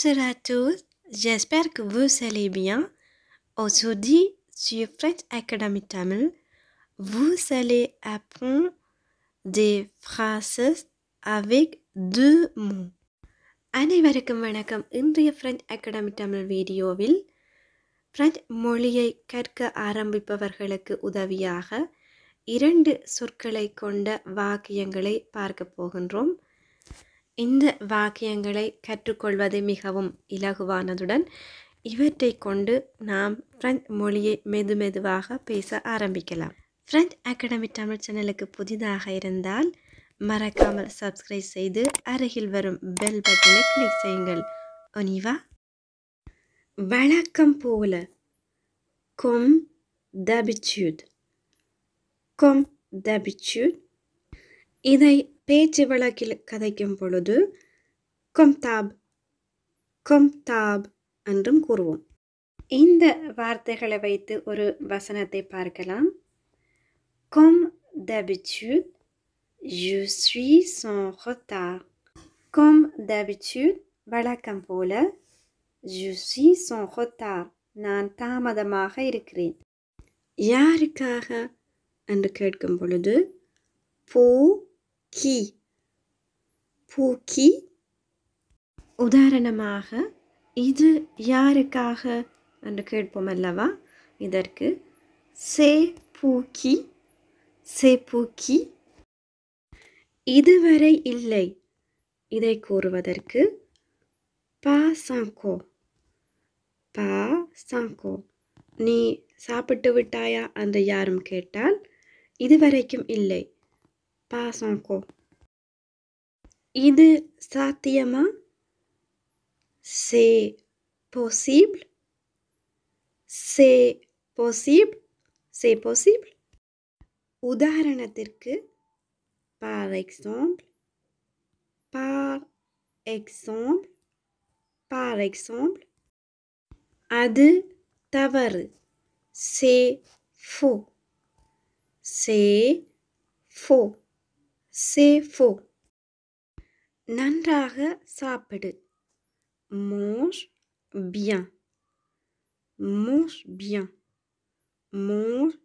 Bonjour à tous, j'espère que vous allez bien. Aujourd'hui, sur French Academy Tamil, vous allez apprendre des phrases avec deux mots. அனைவருக்கும் வணக்கம் இன்றைய French academy Tamil வீடியோவில் French மொழியை கற்க ஆரம்பிப்பவர்களுக்கு உதவியாக இரண்டு சொற்களை கொண்ட வாக்கியங்களை பார்க்க போகின்றோம் இந்த வாக்கியங்களை கற்றுக்கொள்வது மிகவும் இலகுவானதுடன் இவற்றை கொண்டு நாம் பிரெஞ்ச் மொழியை மெது மெதுவாக பேச ஆரம்பிக்கலாம் ஃப்ரெஞ்ச் அகாடமி தமிழ் சேனலுக்கு புதிதாக இருந்தால் மறக்காமல் சப்ஸ்கிரைப் செய்து அருகில் வரும் பெல் பட்டனை கிளிக் செய்யுங்கள் ஒனிவா வழக்கம் போல கொம் தபிச்சு கொம் தபிச்சு இதை பேச்சு வழக்கில் கதைக்கும் பொழுது கொம்தாப் கொம்தாப் என்றும் கூறுவோம் இந்த வார்த்தைகளை வைத்து ஒரு வசனத்தை பார்க்கலாம் கொம் d'habitude, je suis en retard. வழக்கம் போல je suis நான் தாமதமாக இருக்கிறேன் யாருக்காக என்று கேட்கும் பொழுது போ கி பூக்கி உதாரணமாக இது யாருக்காக என்று கேட்போம் அல்லவா இதற்கு சே பூக்கி சே பூக்கி இதுவரை இல்லை இதை கூறுவதற்கு பா சாங்கோ பா சாங்கோ நீ சாப்பிட்டு விட்டாயா என்று யாரும் கேட்டால் இதுவரைக்கும் இல்லை encore est சாத்தியமா C'est possible C'est possible C'est possible que. par exemple par exemple par exemple deux tavaru C'est faux C'est faux சேஃபோ நன்றாக சாப்பிடு மோஷ் பியா மோஷ் பியா மோஷ்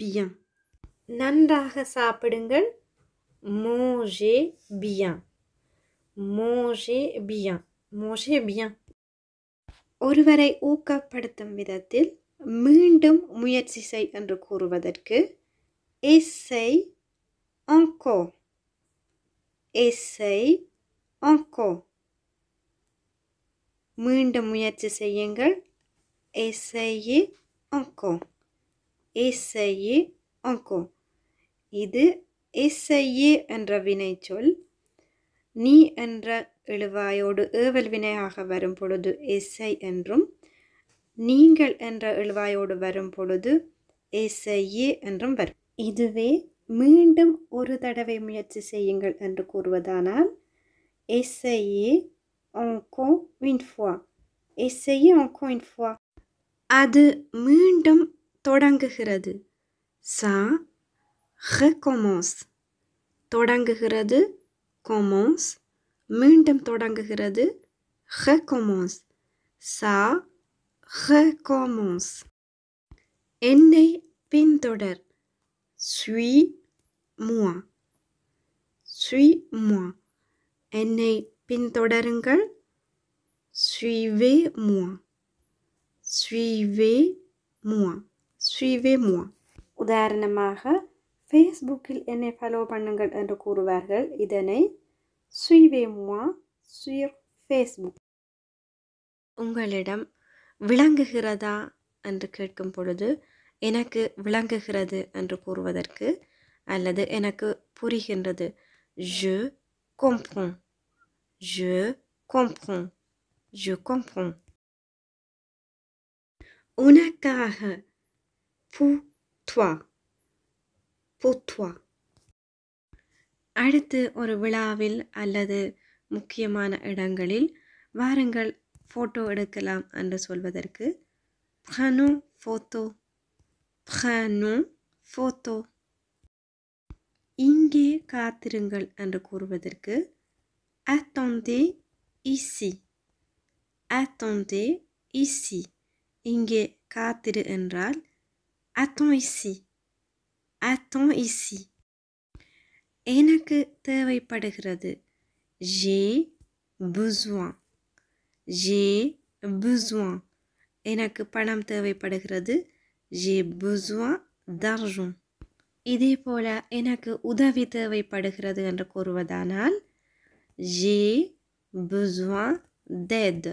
பியா நன்றாக சாப்பிடுங்கள் மோஷே பியா மோஷே பியா மோஷே பியா ஒருவரை ஊக்கப்படுத்தும் விதத்தில் மீண்டும் முயற்சி செய் என்று கூறுவதற்கு இசை அங்கோ essaye encore மீண்டும் முயற்சி செய்யுங்கள் essayez encore essayez encore இது essayez என்ற வினைச்சொல் நீ என்ற எழுவாயோடு ஏவல் வினையாக வரும் பொழுது எஸ்ஐ என்றும் நீங்கள் என்ற எழுவாயோடு வரும் பொழுது எஸ்ஐஏ என்றும் வரும் இதுவே மீண்டும் ஒரு தடவை முயற்சி செய்யுங்கள் என்று கூறுவதானால் எஸ்ஐஏ ஒங்கோ இன்ஃபுவா எஸ்ஐஏ ஒங்கோ இன்ஃபுவா அது மீண்டும் தொடங்குகிறது சா கொமோஸ் தொடங்குகிறது கொமோஸ் மீண்டும் தொடங்குகிறது ஹ கொமோஸ் சா கொமோஸ் என்னை பின்தொடர் suis-moi suis-moi என்னை பின்தொடருங்கள் suivez-moi suivez-moi suivez-moi உதாரணமாக ஃபேஸ்புக்கில் என்னை ஃபாலோ பண்ணுங்கள் என்று கூறுவார்கள் இதனை suivez-moi sur Facebook உங்களிடம் விளங்குகிறதா என்று கேட்கும் பொழுது எனக்கு விளங்குகிறது என்று கூறுவதற்கு அல்லது எனக்கு புரிகின்றது ஜு கொம்பும் ஜு கொம்பும் ஜு கொம்பும் உனக்காக pour toi அடுத்து ஒரு விழாவில் அல்லது முக்கியமான இடங்களில் வாருங்கள் ஃபோட்டோ எடுக்கலாம் என்று சொல்வதற்கு ஹனு ஃபோட்டோ prénom photo இங்கே காத்திருங்கள் என்று கூறுவதற்கு attendez ici attendez ici இங்கே காத்திரு என்றால் attends ici attends ici எனக்கு தேவைப்படுகிறது j'ai besoin j'ai besoin எனக்கு பணம் தேவைப்படுகிறது j'ai besoin d'argent இதே போல எனக்கு உதவி besoin d'aide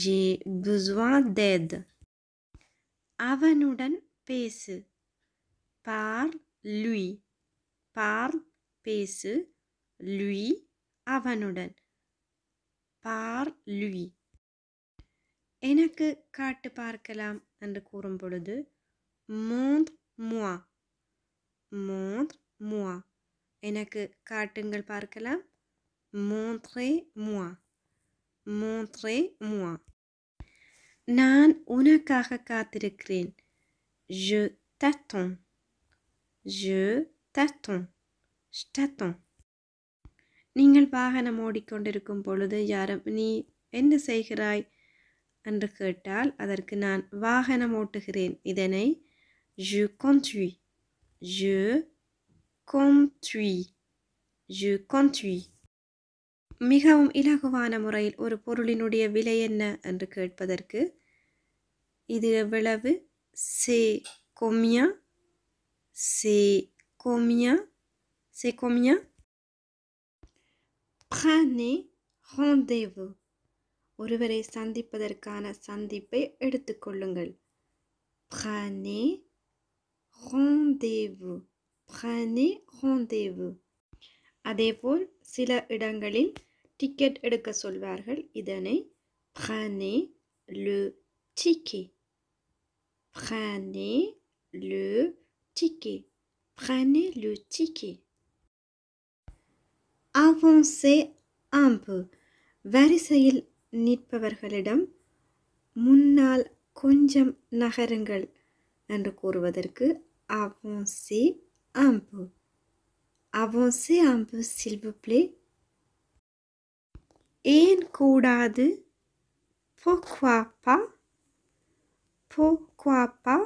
j'ai besoin d'aide அவனுடன் பேசு Par lui Par பேசு lui அவனுடன் Par lui எனக்கு காட்டு பார்க்கலாம் என்று கூறும் பொழுது மோந்த் முவா மோந்த் முவா எனக்கு காட்டுங்கள் பார்க்கலாம் மோந்த்ரே முவா மோந்த்ரே முவா நான் உனக்காக காத்திருக்கிறேன் zoo t'attends. Zoo t'attends. Je நீங்கள் வாகனம் ஓடிக்கொண்டிருக்கும் பொழுது யாரும் நீ என்ன செய்கிறாய் என்று கேட்டால் அதற்கு நான் வாகனம் ஓட்டுகிறேன் இதனை ஜு கொன்ட்வி ஜு கொன்ட்வி ஜு கொன்ட்வி மிகவும் இலகுவான முறையில் ஒரு பொருளினுடைய விலை என்ன என்று கேட்பதற்கு இது எவ்வளவு சே கொமியா சே கொமியா சே கொமியா ஹானே ஹோந்தேவோ ஒருவரை சந்திப்பதற்கான சந்திப்பை எடுத்துக்கொள்ளுங்கள் ப்ரானே ஹோந்தேவு ப்ரானே ஹோந்தேவு அதேபோல் சில இடங்களில் டிக்கெட் எடுக்க சொல்வார்கள் இதனை ப்ரானே லு சிக்கி ப்ரானே லு சிக்கி ப்ரானே லு டிக்கே அவன் சே அம்பு வரிசையில் நிற்பவர்களிடம் முன்னால் கொஞ்சம் நகருங்கள் என்று கூறுவதற்கு அவோசே அம்பு அவோசே அம்பு un peu, ஏன் கூடாது பொக்வாப்பா பொக்வாப்பா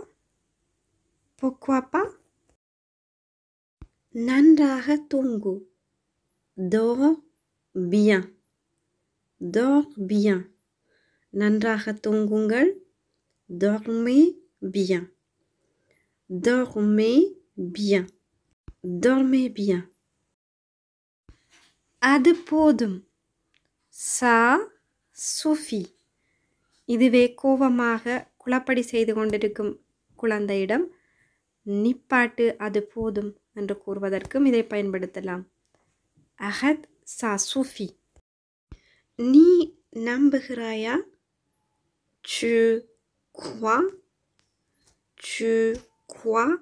பொக்வாப்பா நன்றாக தூங்கு தோ பியன் Dors bien. நன்றாக தூங்குங்கள் Dormez bien. Dormez bien. Dormez bien. அது போதும் சா சுஃபி இதுவே கோவமாக குளப்படி செய்து கொண்டிருக்கும் குழந்தையிடம் நிப்பாட்டு அது போதும் என்று கூறுவதற்கும் இதை பயன்படுத்தலாம் அஹத் சா சூஃபி Ni Nambhraya Tu crois Tu crois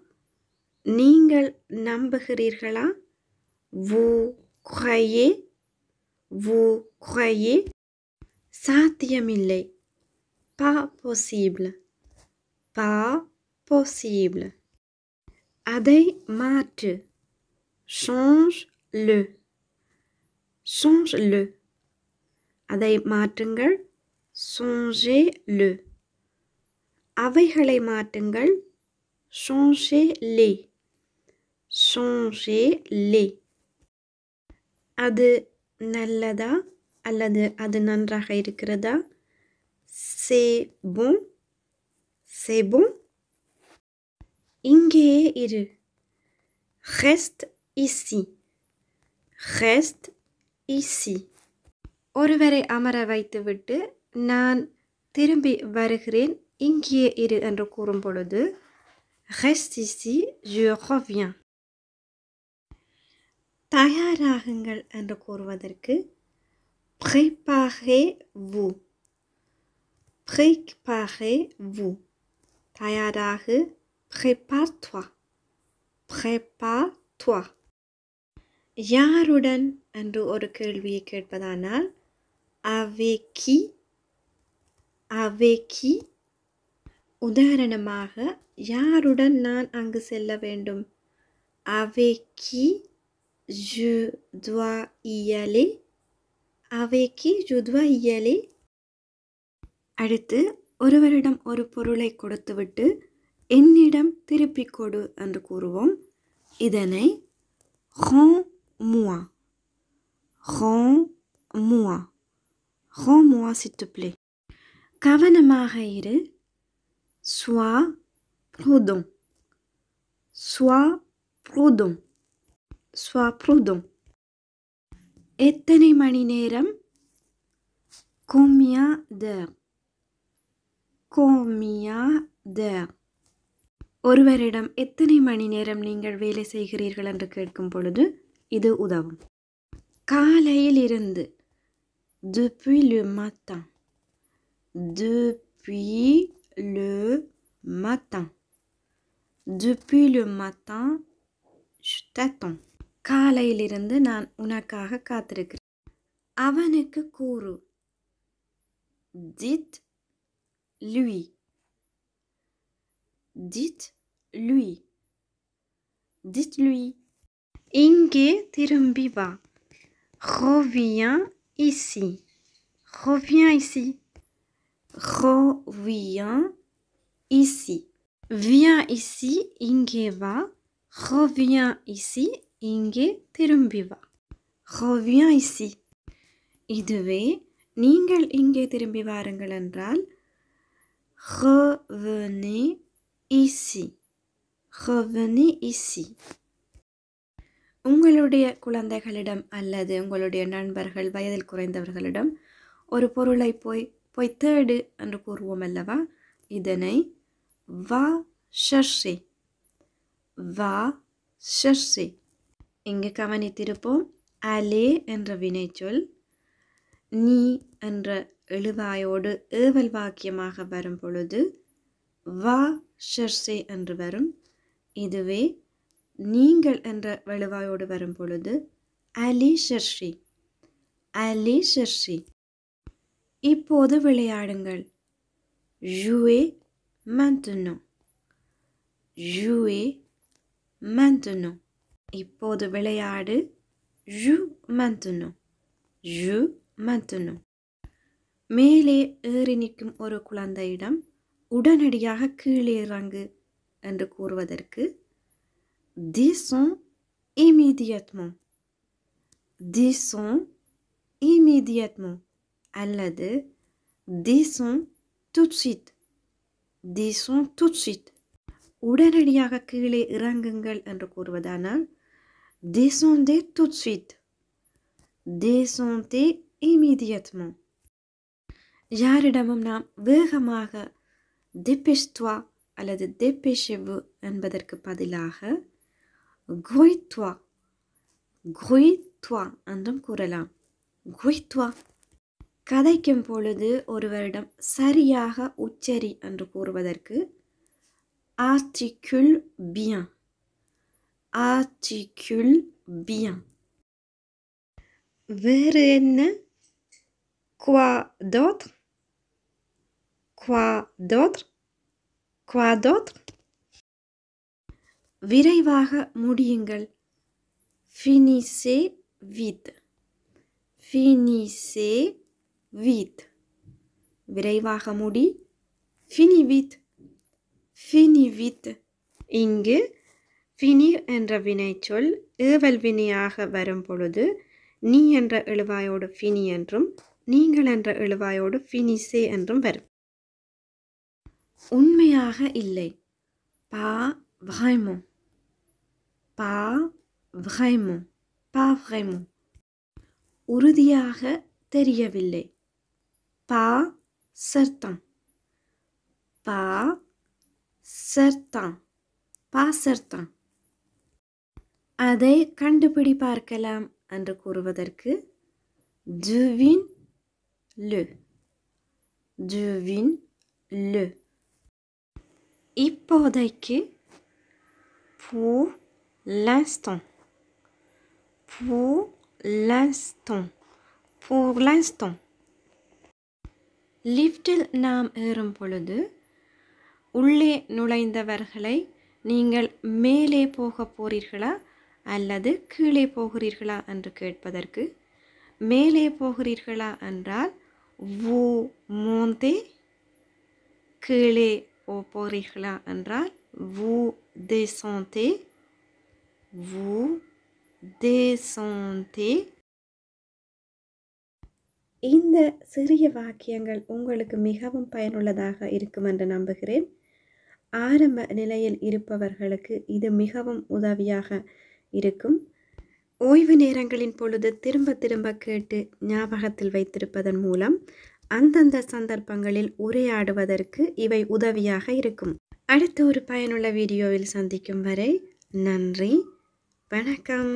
Ningal Vous croyez Vous croyez சாத்தியமில்லை Pas possible Pas possible அதை mat Change le Change le Adai matengal, songez le Avigalai maatengal songez le songez le Adai nalada, da adu krada, c'est bon c'est bon inge iru reste ici reste ici ஒருவரை அமர வைத்துவிட்டு நான் திரும்பி வருகிறேன் இங்கே இரு என்று கூறும் பொழுது ஹெஸ்டிசி ici, தயாராகுங்கள் என்று கூறுவதற்கு préparez வு préparez வு தயாராகு prépare-toi. யாருடன் என்று ஒரு கேள்வியை கேட்பதானால் avec qui avec qui உதாரணமாக யாருடன் நான் அங்கு செல்ல வேண்டும் avec qui je dois y aller avec qui je dois y aller அடுத்து ஒருவரிடம் ஒரு பொருளை கொடுத்துவிட்டு என்னிடம் திருப்பிக் கொடு என்று கூறுவோம் இதனை ஹோ மூவா ஹோ மூவா Rends-moi, s'il te plaît. கவனமாக இரு Sois prudent. Sois prudent. Sois prudent. எத்தனை மணி Combien d'heures Combien d'heures ஒருவரிடம் எத்தனை மணி நேரம் நீங்கள் வேலை செய்கிறீர்கள் என்று கேட்கும் பொழுது இது உதவும் காலையில் இருந்து Depuis le matin. Depuis le matin. Depuis le matin. Je t'attends. Kala il est rendu dans une carte 4 gris. Avanne Dites-lui. Dites-lui. Dites-lui. Inge tirumbiba. Reviens ici. Reviens ici. Reviens ici. Viens ici, ingeva, Reviens ici, Inge Terumbiva. Reviens ici. இதுவே Ningel inge terumbiva வாருங்கள் revenez ici. Revenez ici. உங்களுடைய குழந்தைகளிடம் அல்லது உங்களுடைய நண்பர்கள் வயதில் குறைந்தவர்களிடம் ஒரு பொருளை போய் போய் தேடு என்று கூறுவோம் அல்லவா இதனை வா ஷர்ஷி வா ஷர்ஷி இங்கு கவனித்திருப்போம் அலே என்ற வினைச்சொல் நீ என்ற எழுவாயோடு ஏவல் வாக்கியமாக வரும் பொழுது வா ஷர்ஷி என்று வரும் இதுவே நீங்கள் என்ற வலுவாயோடு வரும் பொழுது அலி ஷர்ஷி அலி ஷர்ஷி இப்போது விளையாடுங்கள் ஜூஏ மந்துனோ ஜூஏ மந்துனோ இப்போது விளையாடு ஜு மந்துனோ ஜு மந்துனோ மேலே ஏறி நிற்கும் ஒரு குழந்தையிடம் உடனடியாக கீழே இறங்கு என்று கூறுவதற்கு Descends immédiatement. Descends immédiatement. Allade, descends tout de suite. Descends tout de suite. உடனடியாக கீழே இறங்குங்கள் என்று கூறுவதானால் descendez tout de suite. Descendez immédiatement. dépêche-toi. யாரிடமும் நாம் வேகமாக டெபிஷ்துவா அல்லது pas என்பதற்கு பதிலாக குய்த்வா குய்த்வா என்றும் கூறலாம் குய்த்வா கதைக்கும் பொழுது ஒருவரிடம் சரியாக உச்சரி என்று கூறுவதற்கு ஆர்டிகுல் பியன் ஆர்டிகுல் பியன் வேறு என்ன குவா தோத் குவா தோத் குவா தோத் விரைவாக முடியுங்கள் ஃபினிசே வித் ஃபினிசே வித் விரைவாக முடி ஃபினி வித் ஃபினி வித் இங்கு ஃபினி என்ற வினைச்சொல் ஏவல் வினையாக வரும் பொழுது நீ என்ற எழுவாயோடு ஃபினி என்றும் நீங்கள் என்ற எழுவாயோடு ஃபினிசே என்றும் வரும் உண்மையாக இல்லை பா வாய்மோ pas vraiment pas vraiment உறுதியாக தெரியவில்லை பா certain பா certain பா certain அதை கண்டுபிடி பார்க்கலாம் என்று கூறுவதற்கு devine le devine le இப்போதைக்கு pour l'instant. Pour l'instant. Pour l'instant. லிஃப்டில் நாம் ஏறும் பொழுது உள்ளே நுழைந்தவர்களை நீங்கள் மேலே போக போகிறீர்களா அல்லது கீழே போகிறீர்களா என்று கேட்பதற்கு மேலே போகிறீர்களா என்றால் வூ மோந்தே கீழே போகிறீர்களா என்றால் வூ சோந்தே vous descendez இந்த சிறிய வாக்கியங்கள் உங்களுக்கு மிகவும் பயனுள்ளதாக இருக்கும் என்று நம்புகிறேன் ஆரம்ப நிலையில் இருப்பவர்களுக்கு இது மிகவும் உதவியாக இருக்கும் ஓய்வு நேரங்களின் பொழுது திரும்ப திரும்ப கேட்டு ஞாபகத்தில் வைத்திருப்பதன் மூலம் அந்தந்த சந்தர்ப்பங்களில் உரையாடுவதற்கு இவை உதவியாக இருக்கும் அடுத்த ஒரு பயனுள்ள வீடியோவில் சந்திக்கும் வரை நன்றி வணக்கம்